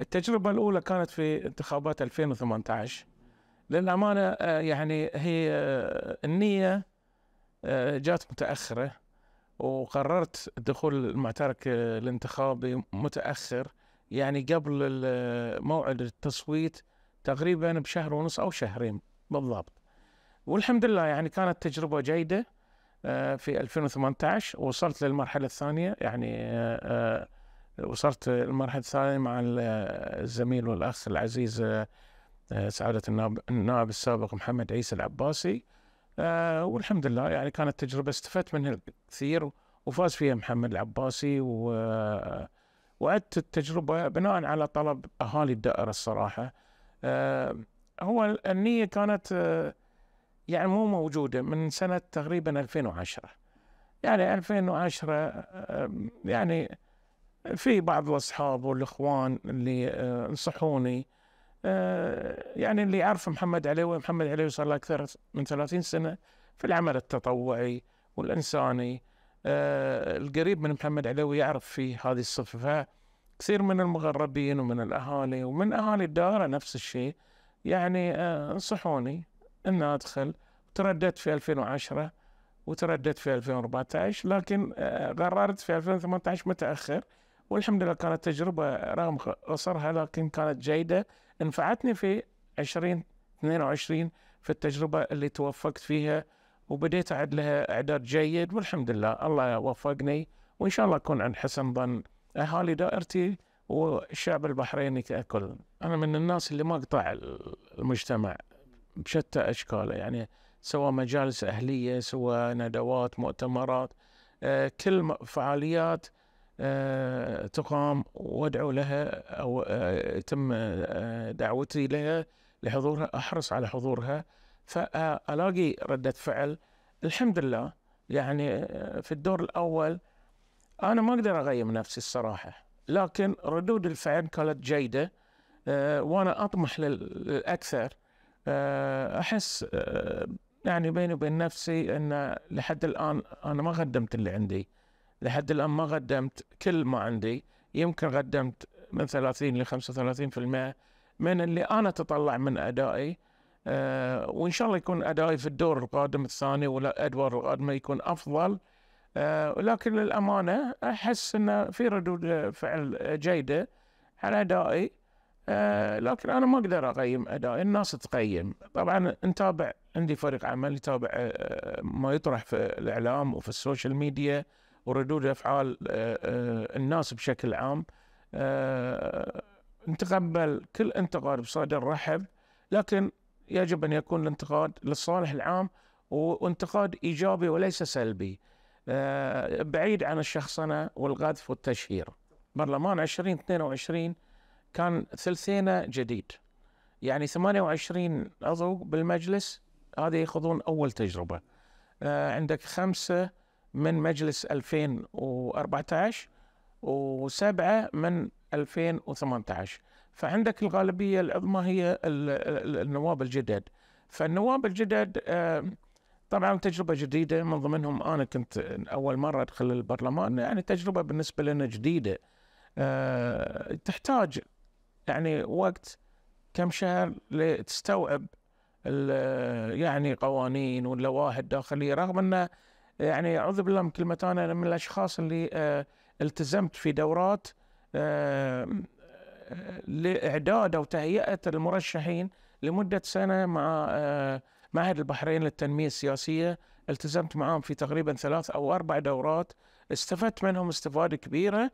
التجربة الأولى كانت في انتخابات 2018 للأمانة آه، يعني هي آه، النية آه، جات متأخرة وقررت الدخول المعترك الانتخابي متأخر يعني قبل موعد التصويت تقريبا بشهر ونص أو شهرين بالضبط والحمد لله يعني كانت تجربة جيدة في 2018 وصلت للمرحلة الثانية يعني وصلت المرحله الثانيه مع الزميل والاخ العزيز آه، آه، سعاده النائب النائب السابق محمد عيسى العباسي آه، والحمد لله يعني كانت تجربه استفدت منها كثير وفاز فيها محمد العباسي وعدت التجربه بناء على طلب اهالي الدائره الصراحه هو النيه كانت يعني مو موجوده من سنه تقريبا 2010 يعني 2010 يعني في بعض الاصحاب والاخوان اللي آه، نصحوني آه، يعني اللي يعرف محمد علي محمد علي صار له اكثر من 30 سنه في العمل التطوعي والانساني آه، القريب من محمد علي يعرف في هذه الصفه كثير من المغربين ومن الاهالي ومن اهالي الدائره نفس الشيء يعني انصحوني ان ادخل ترددت في 2010 وترددت في 2014 لكن قررت في 2018 متاخر والحمد لله كانت تجربة رغم قصرها لكن كانت جيدة نفعتني في 2022 في التجربة اللي توفقت فيها وبديت أعد لها إعداد جيد والحمد لله الله وفقني وإن شاء الله أكون عند حسن ظن أهالي دائرتي والشعب البحريني ككل أنا من الناس اللي ما قطع المجتمع بشتى أشكاله يعني سواء مجالس أهلية سواء ندوات مؤتمرات آه، كل فعاليات تقام وادعو لها او آه، تم آه، دعوتي لها لحضورها احرص على حضورها فالاقي رده فعل الحمد لله يعني آه، في الدور الاول انا ما اقدر اغيم نفسي الصراحه لكن ردود الفعل كانت جيده وانا اطمح للاكثر احس يعني بيني وبين نفسي ان لحد الان انا ما قدمت اللي عندي لحد الآن ما قدمت كل ما عندي يمكن قدمت من 30 ل 35% من اللي أنا أتطلع من أدائي آه وإن شاء الله يكون أدائي في الدور القادم الثاني ولا أدوار القادمة يكون أفضل آه ولكن للأمانة أحس أن في ردود فعل جيدة على أدائي آه لكن أنا ما أقدر أقيم أدائي الناس تقيم طبعا نتابع عندي فريق عمل يتابع آه، ما يطرح في الإعلام وفي السوشيال ميديا وردود افعال آه، آه، الناس بشكل عام آه، نتقبل كل انتقاد بصدر رحب لكن يجب ان يكون الانتقاد للصالح العام وانتقاد ايجابي وليس سلبي بعيد عن الشخصنه والقذف والتشهير. برلمان 2022 كان ثلثينه جديد. يعني 28 عضو بالمجلس هذه ياخذون اول تجربه. عندك خمسه من مجلس 2014 وسبعة من 2018 فعندك الغالبية العظمى هي النواب الجدد فالنواب الجدد طبعا تجربة جديدة من ضمنهم أنا كنت أول مرة أدخل البرلمان يعني تجربة بالنسبة لنا جديدة آه، تحتاج يعني وقت كم شهر لتستوعب يعني قوانين واللوائح الداخلية رغم أنه يعني اعوذ بالله من كلمه انا من الاشخاص اللي آه، التزمت في دورات آه، آه، لاعداد او تهيئه المرشحين لمده سنه مع معهد البحرين للتنميه السياسيه التزمت معهم في تقريبا ثلاث او اربع دورات استفدت منهم استفاده كبيره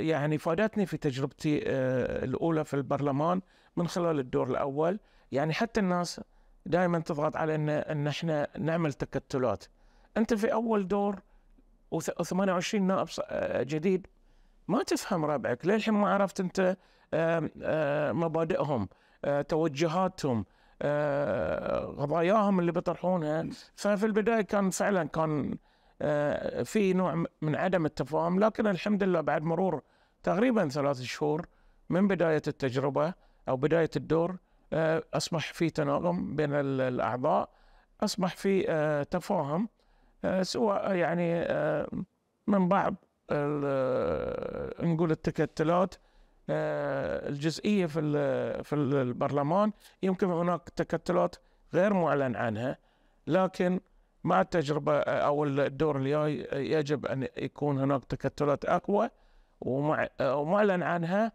يعني فادتني في تجربتي الاولى في البرلمان من خلال الدور الاول يعني حتى الناس دائما تضغط على ان ان احنا نعمل تكتلات انت في اول دور و28 نائب آه، جديد ما تفهم ربعك للحين ما عرفت انت آه، مبادئهم آه، توجهاتهم قضاياهم اللي بيطرحونها ففي البدايه كان فعلا كان في نوع من عدم التفاهم لكن الحمد لله بعد مرور تقريبا ثلاث شهور من بدايه التجربه او بدايه الدور اصبح في تناغم بين الاعضاء اصبح في تفاهم آه، سواء آه، يعني آه، من بعض نقول التكتلات الجزئيه في في البرلمان يمكن هناك تكتلات غير معلن عنها لكن مع التجربه او الدور الجاي يجب ان يكون هناك تكتلات اقوى ومعلن عنها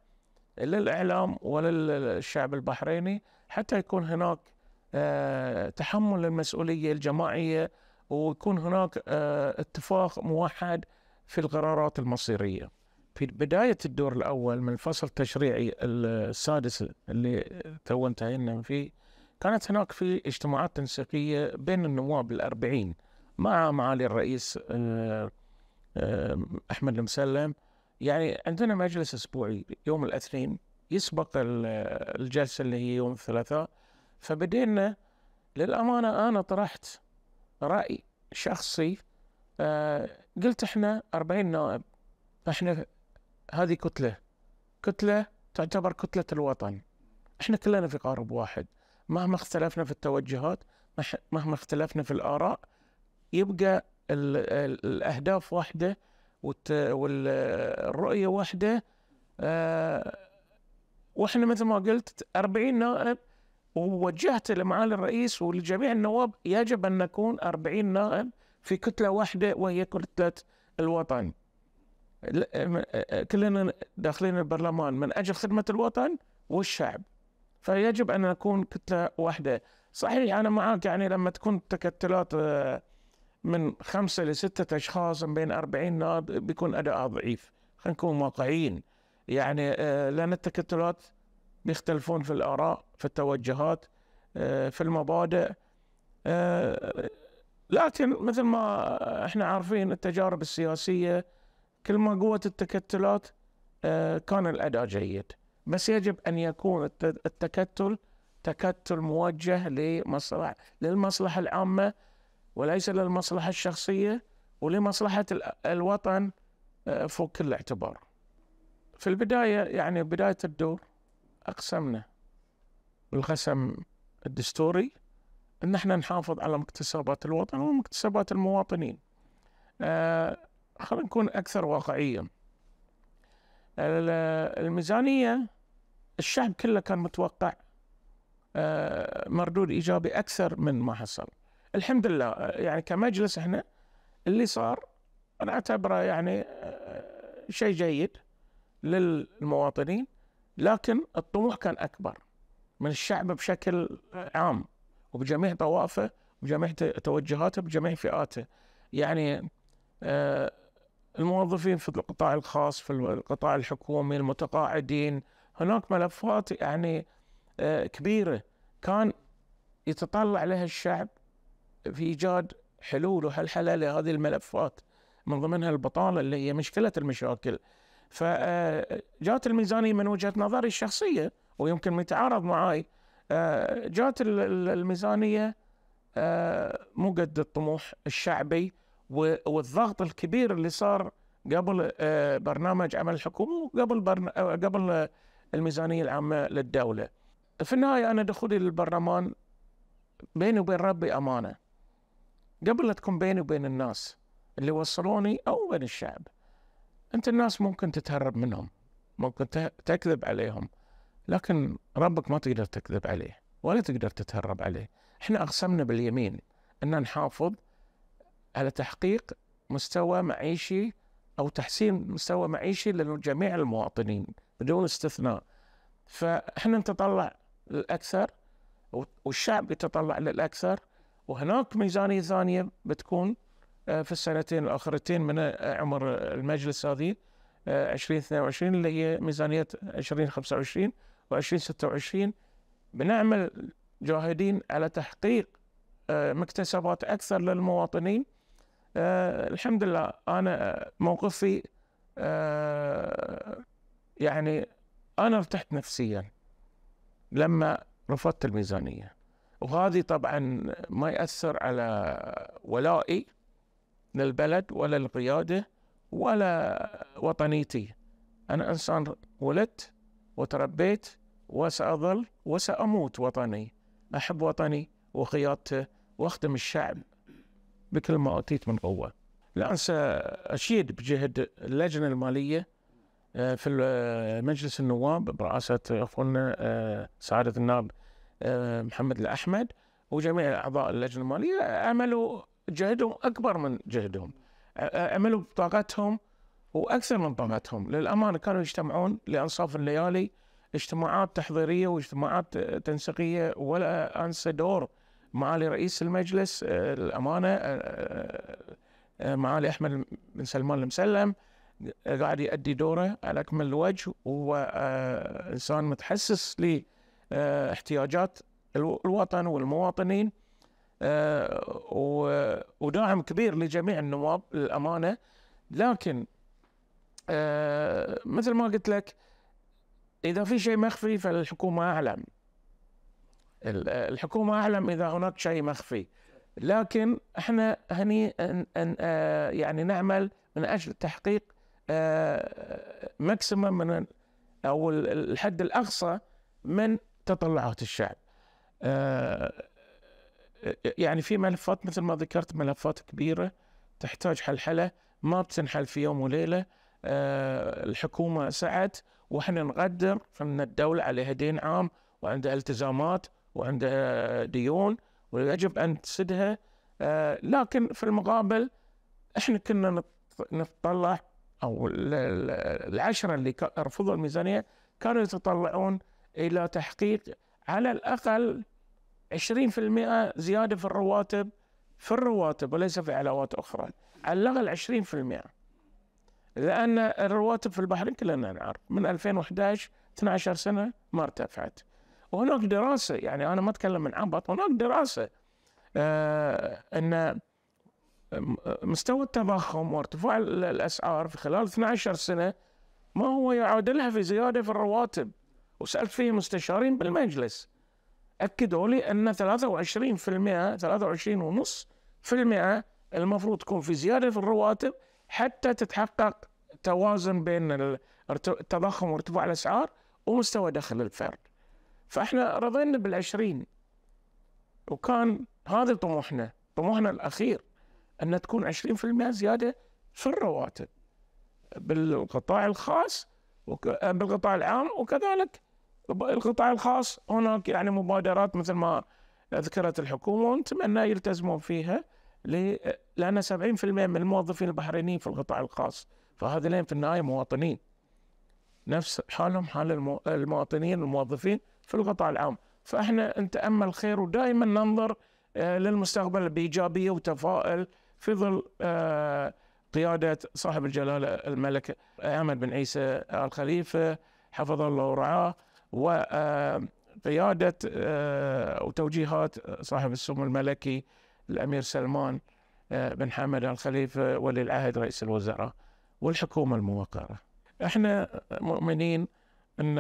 للاعلام وللشعب البحريني حتى يكون هناك تحمل المسؤوليه الجماعيه ويكون هناك آه، اتفاق موحد في القرارات المصيريه. في بدايه الدور الاول من الفصل التشريعي السادس اللي تو انتهينا فيه كانت هناك في اجتماعات تنسيقيه بين النواب الأربعين مع معالي الرئيس آه، آه، احمد المسلم يعني عندنا مجلس اسبوعي يوم الاثنين يسبق الجلسه اللي هي يوم الثلاثاء فبدينا للامانه انا طرحت رأي شخصي آه، قلت احنا 40 نائب احنا هذه كتلة كتلة تعتبر كتلة الوطن احنا كلنا في قارب واحد مهما اختلفنا في التوجهات مهما اختلفنا في الآراء يبقى الـ الـ الأهداف واحدة والرؤية واحدة اه واحنا مثل ما قلت 40 نائب ووجهت لمعالي الرئيس ولجميع النواب يجب أن نكون 40 نائب في كتلة واحدة وهي كتلة الوطن كلنا داخلين البرلمان من أجل خدمة الوطن والشعب فيجب أن نكون كتلة واحدة صحيح أنا معك يعني لما تكون تكتلات آه، من خمسة لستة أشخاص من بين 40 نائب بيكون أداء ضعيف خلينا نكون واقعيين يعني آه، لأن التكتلات بيختلفون في الآراء في التوجهات آه، في المبادئ آه، لكن مثل ما احنا عارفين التجارب السياسية كل ما قوت التكتلات آه، كان الأداء جيد بس يجب أن يكون التكتل تكتل موجه لمصلحة للمصلحة العامة وليس للمصلحة الشخصية ولمصلحة الوطن فوق كل اعتبار في البداية يعني بداية الدور أقسمنا بالقسم الدستوري أن احنا نحافظ على مكتسبات الوطن ومكتسبات المواطنين آه خلينا نكون أكثر واقعية الميزانية الشعب كله كان متوقع آه مردود إيجابي أكثر من ما حصل الحمد لله يعني كمجلس احنا اللي صار أنا أعتبره يعني آه، شيء جيد للمواطنين لكن الطموح كان أكبر من الشعب بشكل عام وبجميع طوائفه بجميع توجهاته بجميع فئاته يعني آه، الموظفين في القطاع الخاص في القطاع الحكومي المتقاعدين هناك ملفات يعني آه، كبيرة كان يتطلع لها الشعب في إيجاد حلول وحلحلة لهذه الملفات من ضمنها البطالة اللي هي مشكلة المشاكل فجات الميزانية من وجهة نظري الشخصية ويمكن يتعارض معاي آه، جات الميزانية آه، مو قد الطموح الشعبي والضغط الكبير اللي صار قبل آه، برنامج عمل الحكومة وقبل برن... قبل الميزانية العامة للدولة في النهاية أنا دخولي للبرلمان بيني وبين ربي أمانة قبل لا تكون بيني وبين الناس اللي وصلوني أو بين الشعب أنت الناس ممكن تتهرب منهم ممكن تكذب عليهم لكن ربك ما تقدر تكذب عليه ولا تقدر تتهرب عليه احنا أقسمنا باليمين أن نحافظ على تحقيق مستوى معيشي أو تحسين مستوى معيشي لجميع المواطنين بدون استثناء فاحنا نتطلع للأكثر والشعب يتطلع للأكثر وهناك ميزانية ثانية بتكون آه، في السنتين الأخرتين من عمر المجلس هذه 2022 آه، اللي هي ميزانية 2025 و 2026 بنعمل جاهدين على تحقيق آه، مكتسبات أكثر للمواطنين الحمد لله أنا موقفي يعني أنا ارتحت نفسيا لما رفضت الميزانية وهذه طبعا ما يأثر على ولائي للبلد ولا القيادة ولا وطنيتي أنا إنسان ولدت وتربيت وسأظل وسأموت وطني أحب وطني وقيادته وأخدم الشعب بكل ما أوتيت من قوة الآن سأشيد بجهد اللجنة المالية آه، في آه، مجلس النواب برئاسة أخونا آه، سعادة النائب محمد الأحمد وجميع أعضاء اللجنة المالية عملوا جهدهم اكبر من جهدهم عملوا بطاقتهم واكثر من طاقتهم للامانه كانوا يجتمعون لانصاف الليالي اجتماعات تحضيريه واجتماعات تنسيقيه ولا انسى دور معالي رئيس المجلس الامانه معالي احمد بن سلمان المسلم قاعد يؤدي دوره على اكمل الوجه وهو انسان متحسس لاحتياجات الوطن والمواطنين آه، وداعم كبير لجميع النواب للامانه لكن آه، مثل ما قلت لك اذا في شيء مخفي فالحكومه اعلم الحكومه اعلم اذا هناك شيء مخفي لكن احنا هني أن أن آه، يعني نعمل من اجل تحقيق ماكسيمم من او الحد الاقصى من تطلعات الشعب يعني في ملفات مثل ما ذكرت ملفات كبيرة تحتاج حلحلة ما بتنحل في يوم وليلة آه، الحكومة سعت وإحنا نقدر أن الدولة عليها دين عام وعندها التزامات وعندها ديون ويجب أن تسدها آه، لكن في المقابل إحنا كنا نتطلع أو العشرة اللي رفضوا الميزانية كانوا يتطلعون إلى تحقيق على الأقل 20% زياده في الرواتب في الرواتب وليس في علاوات اخرى على الاقل 20% لان الرواتب في البحرين كلنا نعرف من 2011 12 سنه ما ارتفعت وهناك دراسه يعني انا ما اتكلم من عبط هناك دراسه آه ان مستوى التضخم وارتفاع الاسعار في خلال 12 سنه ما هو يعادلها في زياده في الرواتب وسالت فيه مستشارين بالمجلس أكدوا لي أن 23 23.5% 23 ونص في المئة المفروض تكون في زيادة في الرواتب حتى تتحقق توازن بين التضخم وارتفاع الأسعار ومستوى دخل الفرد فإحنا رضينا بال20 وكان هذا طموحنا طموحنا الأخير أن تكون 20% زيادة في الرواتب بالقطاع الخاص بالقطاع العام وكذلك القطاع الخاص هناك يعني مبادرات مثل ما ذكرت الحكومه ونتمنى يلتزمون فيها لان 70% من الموظفين البحرينيين في القطاع الخاص فهذين في النهايه مواطنين نفس حالهم حال المواطنين الموظفين في القطاع العام فاحنا نتامل خير ودائما ننظر آه، للمستقبل بايجابيه وتفاؤل في ظل آه، قياده صاحب الجلاله الملك احمد بن عيسى الخليفه حفظ الله ورعاه وقيادة آه، آه، وتوجيهات آه، صاحب السمو الملكي الأمير سلمان بن حمد الخليفة ولي العهد رئيس الوزراء والحكومة الموقرة احنا مؤمنين ان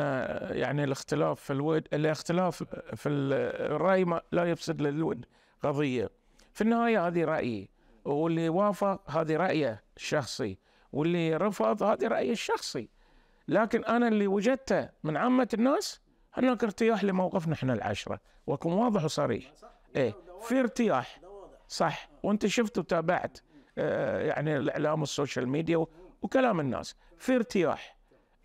يعني الاختلاف في الود الاختلاف في الراي لا يفسد للود قضيه في النهايه هذه رايي واللي وافق هذه رايه الشخصي واللي رفض هذه رايه الشخصي لكن انا اللي وجدته من عامه الناس هناك ارتياح لموقفنا احنا العشره واكون واضح وصريح ايه, إيه، في ارتياح صح وانت شفت وتابعت آه، يعني الاعلام والسوشيال ميديا وكلام الناس في ارتياح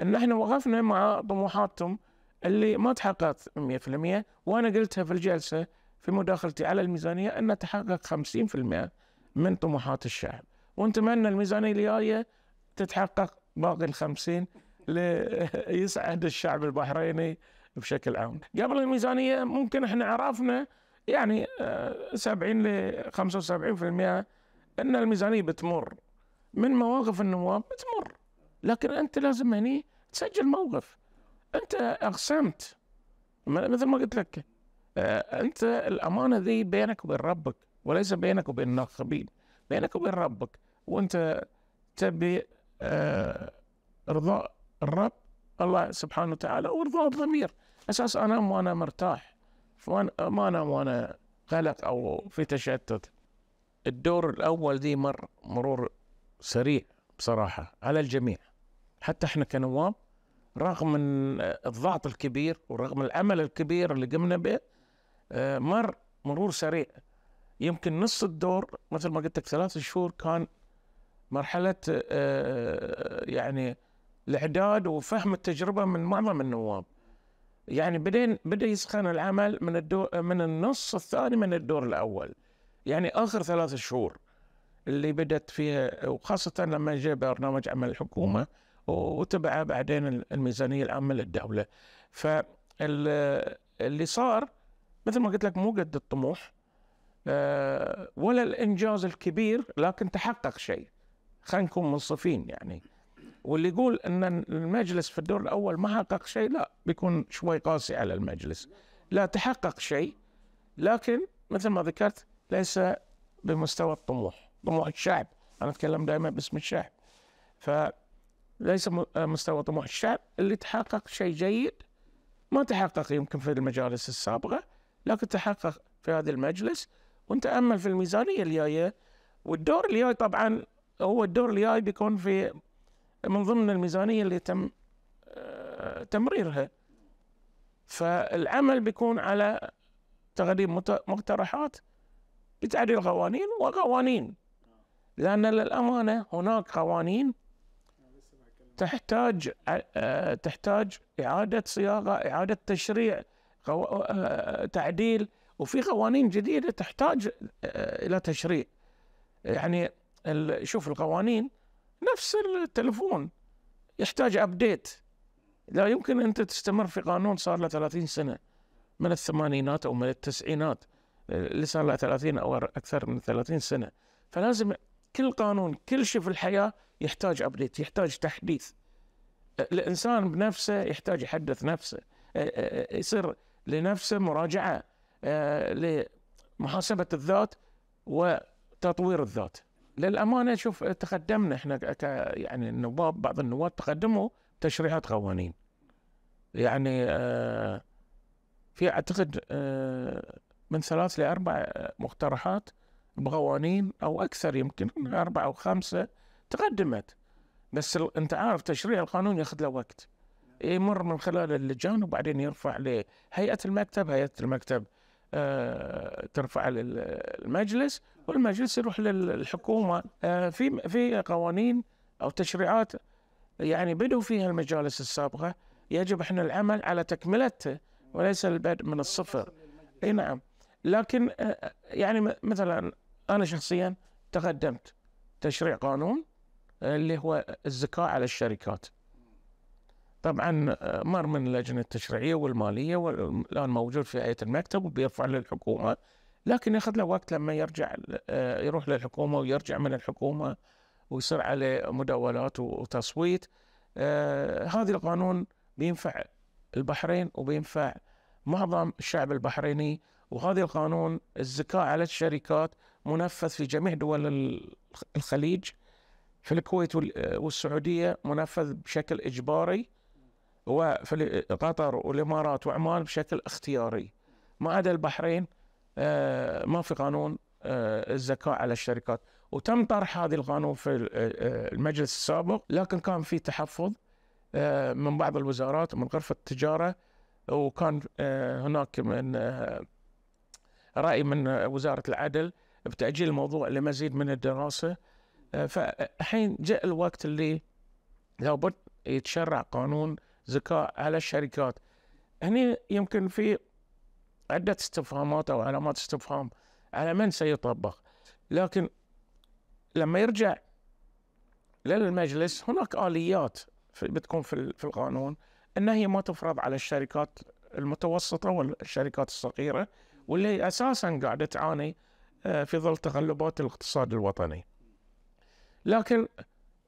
ان احنا وقفنا مع طموحاتهم اللي ما تحققت 100% وانا قلتها في الجلسه في مداخلتي على الميزانيه ان تحقق 50% من طموحات الشعب ونتمنى الميزانيه الجايه تتحقق باقي ال 50 ليسعد الشعب البحريني بشكل عام قبل الميزانية ممكن احنا عرفنا يعني 70 آه، ل 75% ان الميزانية بتمر من مواقف النواب بتمر لكن انت لازم هني تسجل موقف انت اقسمت مثل ما قلت لك آه، انت الامانه ذي بينك وبين ربك وليس بينك وبين الناخبين بينك وبين ربك وانت تبي آه، رضاء الرب الله سبحانه وتعالى ورضا الضمير اساس انام وانا مرتاح وأنا ما انام وانا قلق او في تشتت الدور الاول دي مر مرور سريع بصراحه على الجميع حتى احنا كنواب رغم الضغط الكبير ورغم العمل الكبير اللي قمنا به آه، مر مرور سريع يمكن نص الدور مثل ما قلت لك ثلاث شهور كان مرحله آه، يعني الاعداد وفهم التجربه من معظم النواب يعني بعدين بدا يسخن العمل من الدور من النص الثاني من الدور الاول يعني اخر ثلاث شهور اللي بدات فيها وخاصه لما جاء برنامج عمل الحكومه وتبعه بعدين الميزانيه العامه للدوله فاللي صار مثل ما قلت لك مو قد الطموح آه، ولا الانجاز الكبير لكن تحقق شيء خلينا نكون منصفين يعني واللي يقول ان المجلس في الدور الاول ما حقق شيء لا بيكون شوي قاسي على المجلس لا تحقق شيء لكن مثل ما ذكرت ليس بمستوى الطموح طموح الشعب انا اتكلم دائما باسم الشعب فليس مستوى طموح الشعب اللي تحقق شيء جيد ما تحقق يمكن في المجالس السابقه لكن تحقق في هذا المجلس ونتامل في الميزانيه الجايه والدور الجاي طبعا هو الدور الجاي بيكون في من ضمن الميزانيه اللي تم آه، تمريرها فالعمل بيكون على تقديم مقترحات بتعديل قوانين وقوانين لأن للأمانة هناك قوانين تحتاج آه، تحتاج إعادة صياغة إعادة تشريع آه، تعديل وفي قوانين جديدة تحتاج إلى تشريع يعني شوف القوانين نفس التلفون يحتاج ابديت لا يمكن انت تستمر في قانون صار له 30 سنه من الثمانينات او من التسعينات اللي صار له 30 او اكثر من 30 سنه فلازم كل قانون كل شيء في الحياه يحتاج ابديت يحتاج تحديث الانسان بنفسه يحتاج يحدث نفسه يصير لنفسه مراجعه لمحاسبه الذات وتطوير الذات للامانه شوف تقدمنا احنا ك يعني النواب بعض النواب تقدموا تشريعات قوانين يعني آه، في اعتقد آه، من ثلاث لاربع مقترحات بقوانين او اكثر يمكن اربع او خمسه تقدمت بس انت عارف تشريع القانون ياخذ له وقت نعم. يمر من خلال اللجان وبعدين يرفع لهيئه المكتب هيئه المكتب آه، ترفع للمجلس والمجلس يروح للحكومه آه، في في قوانين او تشريعات يعني بدوا فيها المجالس السابقه يجب احنا العمل على تكملته وليس البدء من الصفر اي نعم لكن آه، يعني مثلا انا شخصيا تقدمت تشريع قانون اللي هو الزكاه على الشركات طبعا آه، مر من اللجنه التشريعيه والماليه والان موجود في هيئه المكتب وبيرفع للحكومه لكن ياخذ له وقت لما يرجع آه، يروح للحكومه ويرجع من الحكومه ويصير عليه مداولات وتصويت آه، هذا القانون بينفع البحرين وبينفع معظم الشعب البحريني وهذا القانون الزكاة على الشركات منفذ في جميع دول الخليج في الكويت والسعودية منفذ بشكل إجباري وقطر والامارات وعمان بشكل اختياري ما عدا البحرين آه، ما في قانون آه، الزكاه على الشركات وتم طرح هذا القانون في آه، المجلس السابق لكن كان في تحفظ من بعض الوزارات من غرفه التجاره وكان هناك من راي من وزاره العدل بتاجيل الموضوع لمزيد من الدراسه فالحين جاء الوقت اللي لابد يتشرع قانون ذكاء على الشركات هني يمكن في عدة استفهامات أو علامات استفهام على من سيطبق لكن لما يرجع للمجلس هناك آليات بتكون في القانون أن هي ما تفرض على الشركات المتوسطة والشركات الصغيرة واللي أساسا قاعدة تعاني آه، في ظل تغلبات الاقتصاد الوطني لكن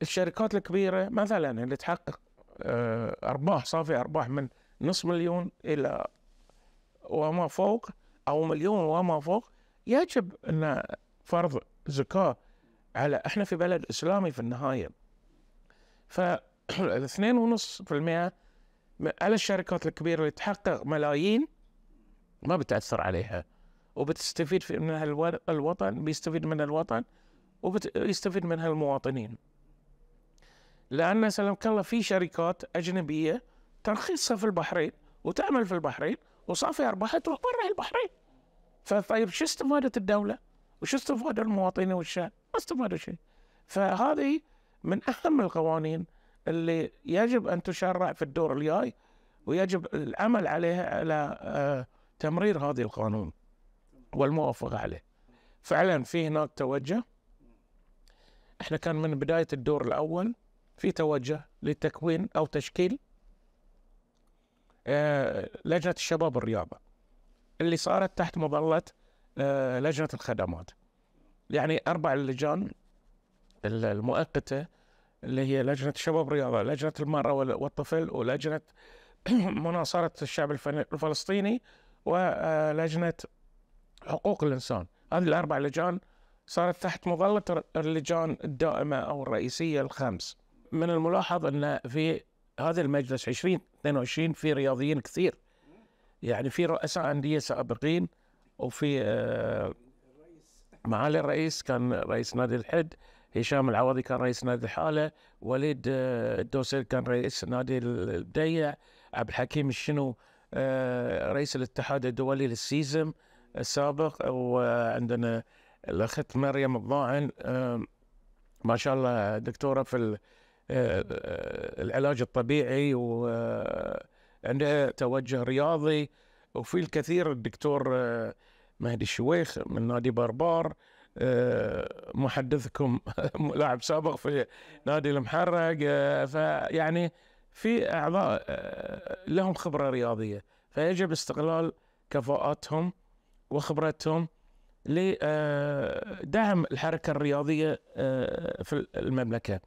الشركات الكبيرة مثلا اللي تحقق آه، أرباح صافي أرباح من نصف مليون إلى وما فوق أو مليون وما فوق يجب أن فرض زكاة على إحنا في بلد إسلامي في النهاية فالاثنين ونص في المئة على الشركات الكبيرة اللي تحقق ملايين ما بتأثر عليها وبتستفيد من الوطن بيستفيد من الوطن وبيستفيد منها المواطنين لأن سلمك الله في شركات أجنبية ترخيصها في البحرين وتعمل في البحرين وصافي أرباحها تروح برا البحرين فطيب شو استفادة الدولة وشو استفادة المواطنين والشعب ما استفادوا شيء فهذه من أهم القوانين اللي يجب أن تشرع في الدور الجاي ويجب العمل عليها على آه، تمرير هذه القانون والموافقة عليه فعلا في هناك توجه احنا كان من بداية الدور الأول في توجه لتكوين أو تشكيل آه، لجنة الشباب الرياضة اللي صارت تحت مظلة آه، لجنة الخدمات يعني أربع اللجان المؤقتة اللي هي لجنة الشباب الرياضة لجنة المرأة والطفل ولجنة مناصرة الشعب الفلسطيني ولجنة آه، حقوق الإنسان هذه الأربع لجان صارت تحت مظلة اللجان الدائمة أو الرئيسية الخمس من الملاحظ ان في هذا المجلس 20 22 في رياضيين كثير يعني في رؤساء انديه سابقين وفي آه، معالي الرئيس كان رئيس نادي الحد هشام العوضي كان رئيس نادي الحاله وليد آه، الدوسري كان رئيس نادي البديع عبد الحكيم الشنو آه، رئيس الاتحاد الدولي للسيزم السابق وعندنا الاخت مريم الضاعن ما شاء الله دكتوره في آه، آه، العلاج الطبيعي وعنده آه، توجه رياضي وفي الكثير الدكتور مهدي الشويخ من نادي بربار محدثكم لاعب سابق في نادي المحرق فيعني في اعضاء لهم خبره رياضيه فيجب استغلال كفاءاتهم وخبرتهم لدعم الحركه الرياضيه في المملكه.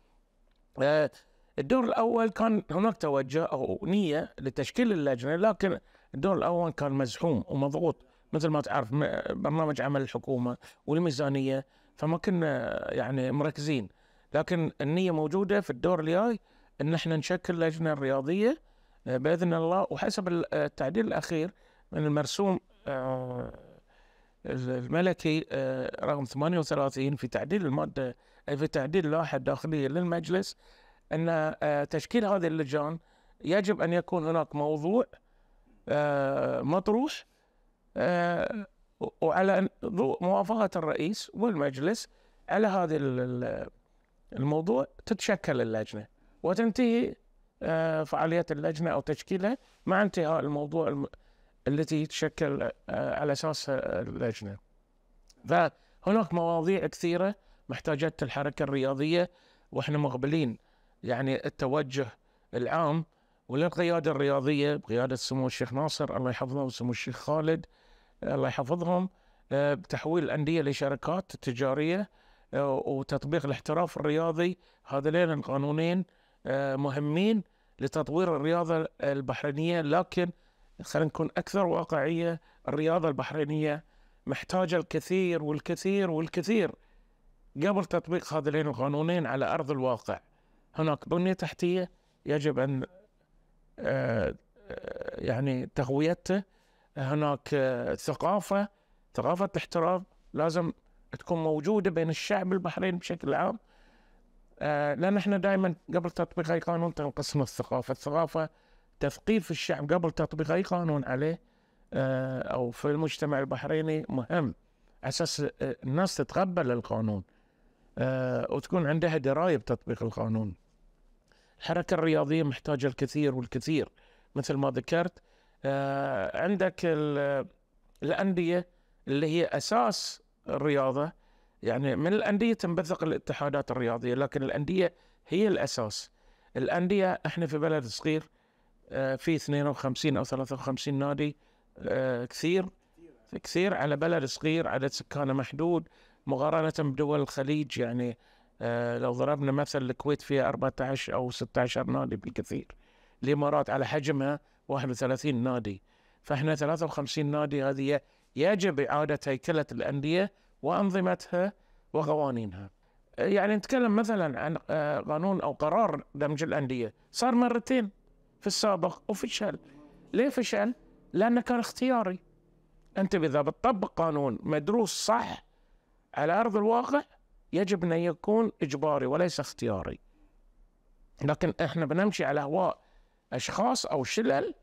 آه، الدور الاول كان هناك توجه او نيه لتشكيل اللجنه لكن الدور الاول كان مزحوم ومضغوط مثل ما تعرف برنامج عمل الحكومه والميزانيه فما كنا آه، يعني مركزين لكن النيه موجوده في الدور الجاي ان احنا نشكل لجنه رياضيه آه، باذن الله وحسب التعديل الاخير من المرسوم الملكي رقم 38 في تعديل الماده في تعديل اللائحه الداخليه للمجلس ان آه، تشكيل هذه اللجان يجب ان يكون هناك موضوع آه، مطروح آه، وعلى ضوء موافقه الرئيس والمجلس على هذا الموضوع تتشكل اللجنه وتنتهي فعاليه اللجنه او تشكيلها مع انتهاء الموضوع التي تشكل على اساس اللجنه. فهناك مواضيع كثيره محتاجات الحركه الرياضيه واحنا مقبلين يعني التوجه العام وللقياده الرياضيه بقياده سمو الشيخ ناصر الله يحفظهم وسمو الشيخ خالد الله يحفظهم آه، بتحويل الانديه لشركات تجاريه آه، وتطبيق الاحتراف الرياضي هذين القانونين آه، مهمين لتطوير الرياضه البحرينيه لكن خلينا نكون اكثر واقعيه الرياضه البحرينيه محتاجه الكثير والكثير والكثير قبل تطبيق هذين القانونين على أرض الواقع هناك بنية تحتية يجب أن آه، آه، يعني تغويته هناك آه، ثقافة ثقافة الاحترام لازم تكون موجودة بين الشعب البحريني بشكل عام لأن احنا دائما قبل تطبيق أي قانون تنقسم الثقافة الثقافة تثقيف الشعب قبل تطبيق أي قانون عليه أو في المجتمع البحريني مهم أساس الناس تتقبل القانون آه، وتكون عندها درايه بتطبيق القانون. الحركه الرياضيه محتاجه الكثير والكثير مثل ما ذكرت آه، عندك الانديه اللي هي اساس الرياضه يعني من الانديه تنبثق الاتحادات الرياضيه لكن الانديه هي الاساس. الانديه احنا في بلد صغير آه، في 52 او 53 نادي كثير كثير على بلد صغير عدد سكانه محدود مقارنه بدول الخليج يعني آه، لو ضربنا مثل الكويت فيها 14 او 16 نادي بالكثير الامارات على حجمها 31 نادي فاحنا 53 نادي هذه يجب اعاده هيكله الانديه وانظمتها وقوانينها. يعني نتكلم مثلا عن آه، قانون او قرار دمج الانديه صار مرتين في السابق وفشل. ليه فشل؟ لانه كان اختياري. انت اذا بتطبق قانون مدروس صح على أرض الواقع يجب أن يكون إجباري وليس اختياري لكن إحنا بنمشي على هواء أشخاص أو شلل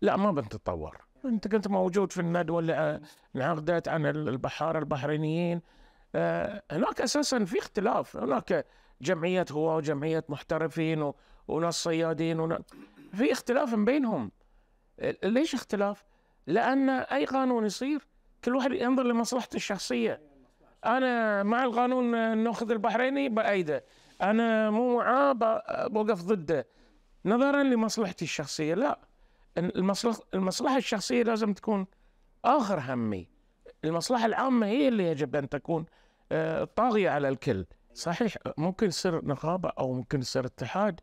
لا ما بنتطور أنت كنت موجود في الندوة اللي انعقدت عن البحارة البحرينيين آه، هناك أساسا في اختلاف هناك جمعية هواه وجمعية محترفين وناس صيادين في اختلاف بينهم ليش اختلاف؟ لأن أي قانون يصير كل واحد ينظر لمصلحته الشخصية انا مع القانون ناخذ البحريني بايده انا مو معاه بوقف ضده نظرا لمصلحتي الشخصيه لا المصلح المصلحه الشخصيه لازم تكون اخر همي المصلحه العامه هي اللي يجب ان تكون آه، طاغيه على الكل صحيح ممكن يصير نقابه او ممكن يصير اتحاد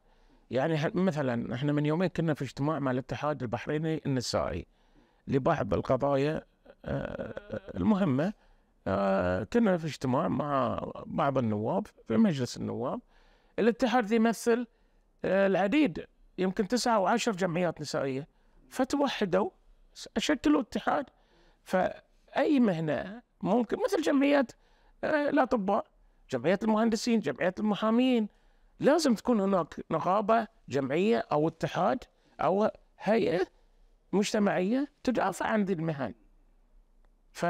يعني مثلا احنا من يومين كنا في اجتماع مع الاتحاد البحريني النسائي لبعض القضايا آه، المهمه آه، كنا في اجتماع مع بعض النواب في مجلس النواب الاتحاد يمثل آه، العديد يمكن تسعة أو عشر جمعيات نسائية فتوحدوا شكلوا اتحاد فأي مهنة ممكن مثل جمعيات آه، الأطباء جمعيات المهندسين جمعيات المحامين لازم تكون هناك نقابة جمعية أو اتحاد أو هيئة مجتمعية تدافع عن ذي المهن ف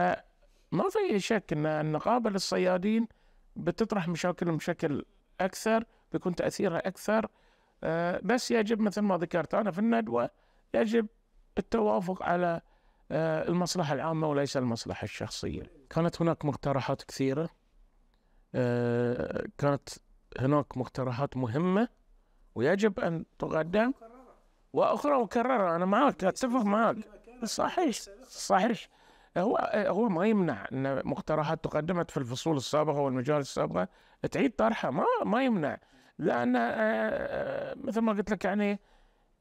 ما في شك ان النقابه للصيادين بتطرح مشاكلهم بشكل اكثر بيكون تاثيرها اكثر آه، بس يجب مثل ما ذكرت انا في الندوه يجب التوافق على آه، المصلحه العامه وليس المصلحه الشخصيه. كانت هناك مقترحات كثيره آه، كانت هناك مقترحات مهمه ويجب ان تقدم واخرى مكرره انا معك اتفق معك صحيح صحيح هو هو ما يمنع ان مقترحات تقدمت في الفصول السابقه والمجالس السابقه تعيد طرحها ما ما يمنع لان آه، آه، مثل ما قلت لك يعني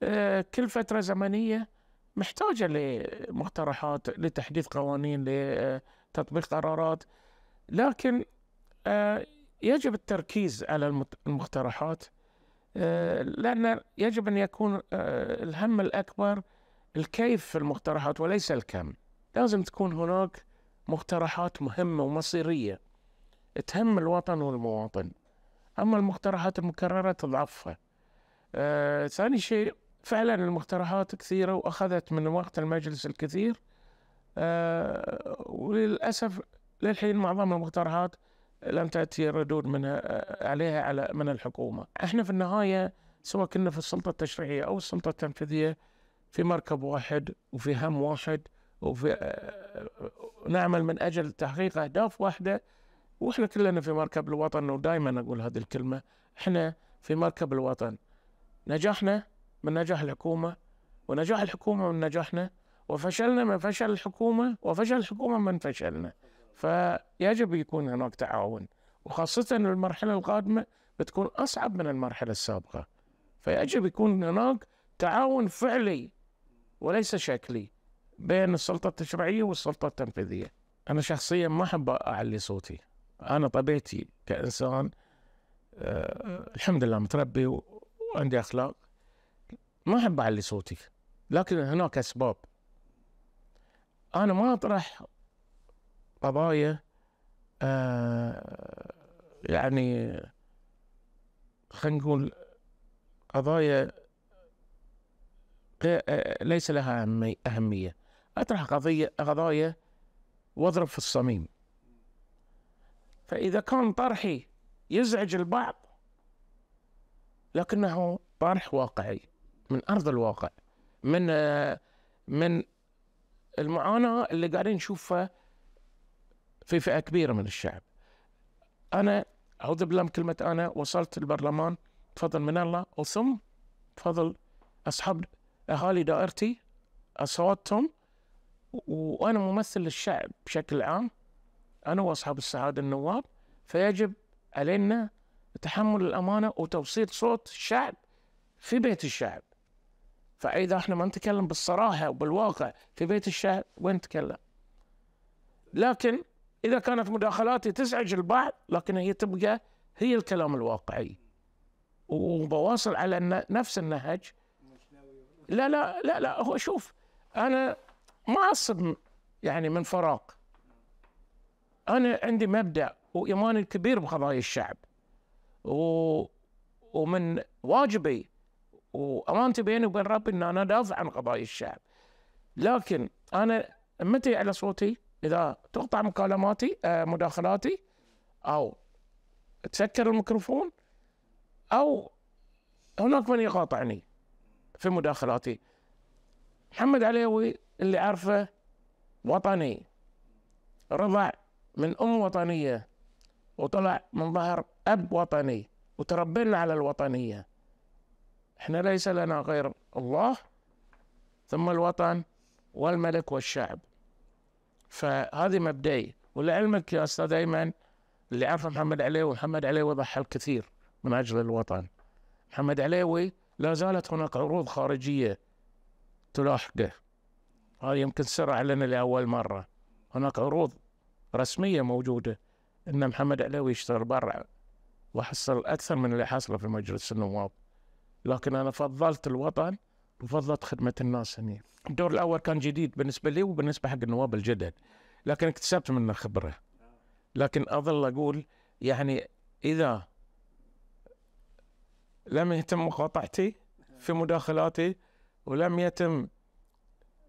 آه، كل فتره زمنيه محتاجه لمقترحات لتحديث قوانين لتطبيق قرارات لكن يجب التركيز على المقترحات لان يجب ان يكون الهم الاكبر الكيف في المقترحات وليس الكم. لازم تكون هناك مقترحات مهمة ومصيرية تهم الوطن والمواطن أما المقترحات المكررة تضعفها آه، ثاني شيء فعلا المقترحات كثيرة وأخذت من وقت المجلس الكثير آه، وللأسف للحين معظم المقترحات لم تأتي ردود منها آه، عليها على من الحكومة احنا في النهاية سواء كنا في السلطة التشريعية أو السلطة التنفيذية في مركب واحد وفي هم واحد وفي آه، آه، نعمل من اجل تحقيق اهداف واحده واحنا كلنا في مركب الوطن ودائما اقول هذه الكلمه احنا في مركب الوطن نجاحنا من نجاح الحكومه ونجاح الحكومه من نجاحنا وفشلنا من فشل الحكومه وفشل الحكومه من فشلنا فيجب يكون هناك تعاون وخاصه المرحله القادمه بتكون اصعب من المرحله السابقه فيجب يكون هناك تعاون فعلي وليس شكلي بين السلطة التشريعية والسلطة التنفيذية أنا شخصيا ما أحب أعلي صوتي أنا طبيعتي كإنسان أه الحمد لله متربي وعندي أخلاق ما أحب أعلي صوتي لكن هناك أسباب أنا ما أطرح قضايا أه يعني خلينا نقول قضايا آه، ليس لها أهمية اطرح قضيه قضايا واضرب في الصميم فاذا كان طرحي يزعج البعض لكنه طرح واقعي من ارض الواقع من من المعاناه اللي قاعدين نشوفها في فئه كبيره من الشعب. انا اعوذ بالله من كلمه انا وصلت البرلمان بفضل من الله وثم بفضل اصحاب اهالي دائرتي اصواتهم وانا ممثل للشعب بشكل عام انا واصحاب السعاده النواب فيجب علينا تحمل الامانه وتوصيل صوت الشعب في بيت الشعب فاذا احنا ما نتكلم بالصراحه وبالواقع في بيت الشعب وين نتكلم؟ لكن اذا كانت مداخلاتي تزعج البعض لكن هي تبقى هي الكلام الواقعي وبواصل على نفس النهج لا لا لا لا هو شوف انا معصب يعني من فراق انا عندي مبدا وايماني الكبير بقضايا الشعب و... ومن واجبي وامانتي بيني وبين ربي ان انا ادافع عن قضايا الشعب لكن انا متى يعلى صوتي اذا تقطع مكالماتي آه، مداخلاتي او تسكر الميكروفون او هناك من يقاطعني في مداخلاتي محمد عليوي اللي عارفه وطني رضع من ام وطنيه وطلع من ظهر اب وطني وتربينا على الوطنيه احنا ليس لنا غير الله ثم الوطن والملك والشعب فهذه مبدئي ولعلمك يا استاذ ايمن اللي عارفه محمد علي ومحمد علي ضحى الكثير من اجل الوطن محمد عليوي لا زالت هناك عروض خارجيه تلاحقه هذا يمكن سر اعلن لأول مرة هناك عروض رسمية موجودة أن محمد علوي يشتغل برا وحصل أكثر من اللي حصله في مجلس النواب لكن أنا فضلت الوطن وفضلت خدمة الناس هنا الدور الأول كان جديد بالنسبة لي وبالنسبة حق النواب الجدد لكن اكتسبت منه خبرة لكن أظل أقول يعني إذا لم يتم مقاطعتي في مداخلاتي ولم يتم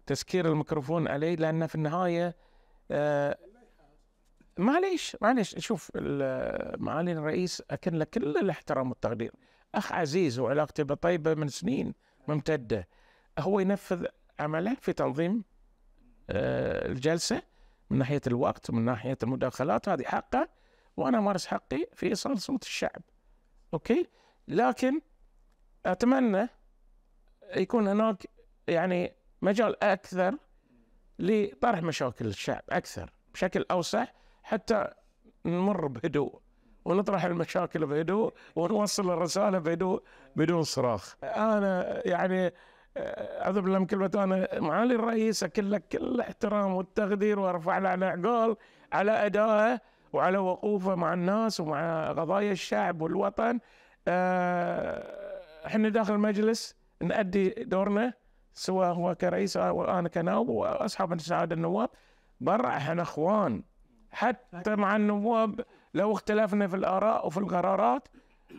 تسكير الميكروفون عليه لان في النهايه آه معليش معليش شوف معالي الرئيس اكن له كل الاحترام والتقدير اخ عزيز وعلاقتي بطيبه طيبه من سنين ممتده هو ينفذ عمله في تنظيم آه الجلسه من ناحيه الوقت ومن ناحيه المداخلات هذه حقه وانا امارس حقي في ايصال صوت الشعب اوكي لكن اتمنى يكون هناك يعني مجال اكثر لطرح مشاكل الشعب اكثر بشكل اوسع حتى نمر بهدوء ونطرح المشاكل بهدوء ونوصل الرساله بهدوء بدون صراخ. انا يعني اعوذ آه، بالله من كلمه انا معالي الرئيس اكل لك كل الاحترام والتقدير وارفع له على عقال على ادائه وعلى وقوفه مع الناس ومع قضايا الشعب والوطن. آه، احنا داخل المجلس نأدي دورنا سواء هو كرئيس او انا كنائب واصحاب السعاده النواب برا احنا اخوان حتى مع النواب لو اختلفنا في الاراء وفي القرارات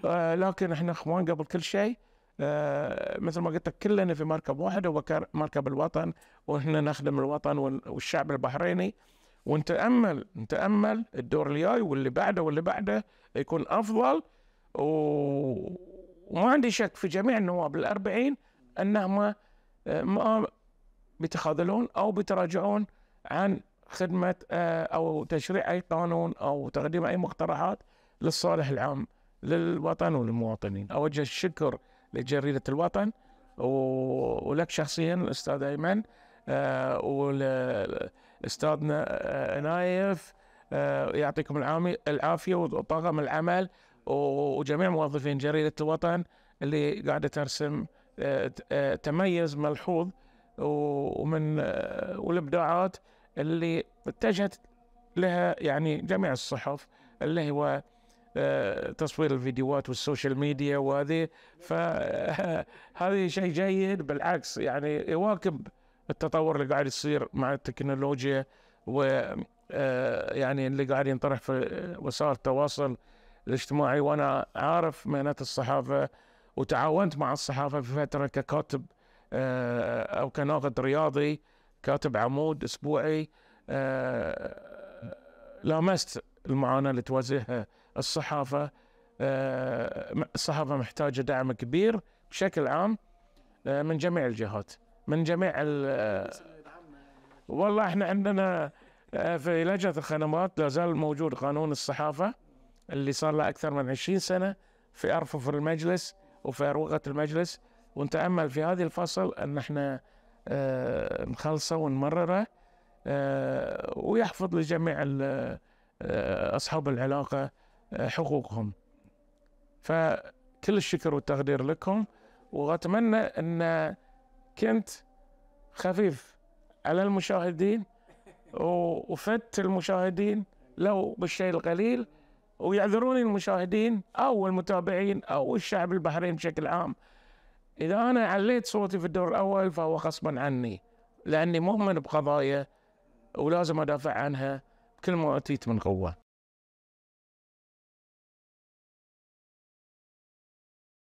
آه لكن احنا اخوان قبل كل شيء آه مثل ما قلت لك كلنا في مركب واحد هو مركب الوطن واحنا نخدم الوطن والشعب البحريني ونتامل نتامل الدور الجاي واللي بعده واللي بعده يكون افضل و... وما عندي شك في جميع النواب الأربعين انهم ما آه، بيتخاذلون او بيتراجعون عن خدمه آه، او تشريع اي قانون او تقديم اي مقترحات للصالح العام للوطن وللمواطنين. اوجه الشكر لجريده الوطن ولك شخصيا الاستاذ ايمن آه، ولاستاذنا نايف يعطيكم العافيه وطاقم العمل وجميع موظفين جريده الوطن اللي قاعده ترسم آه، آه، تميز ملحوظ ومن آه، والابداعات اللي اتجهت لها يعني جميع الصحف اللي هو تصوير الفيديوهات والسوشيال ميديا وهذه فهذه شيء جيد بالعكس يعني يواكب التطور اللي قاعد يصير مع التكنولوجيا و يعني اللي قاعد ينطرح في وسائل التواصل الاجتماعي وانا عارف مهنه الصحافه وتعاونت مع الصحافة في فترة ككاتب آه، أو كناقد رياضي كاتب عمود أسبوعي آه، لامست المعاناة اللي تواجهها الصحافة آه، الصحافة محتاجة دعم كبير بشكل عام من جميع الجهات من جميع والله احنا عندنا في لجنة الخدمات لا زال موجود قانون الصحافة اللي صار له أكثر من 20 سنة في أرفف المجلس وفاروقة المجلس ونتأمل في هذه الفصل أن احنا آه، نخلصه ونمررة آه، ويحفظ لجميع آه، أصحاب العلاقة حقوقهم فكل الشكر والتقدير لكم وأتمنى أن كنت خفيف على المشاهدين وفدت المشاهدين لو بالشيء القليل ويعذروني المشاهدين او المتابعين او الشعب البحريني بشكل عام اذا انا عليت صوتي في الدور الاول فهو غصبا عني لاني مؤمن بقضايا ولازم ادافع عنها بكل ما اتيت من قوه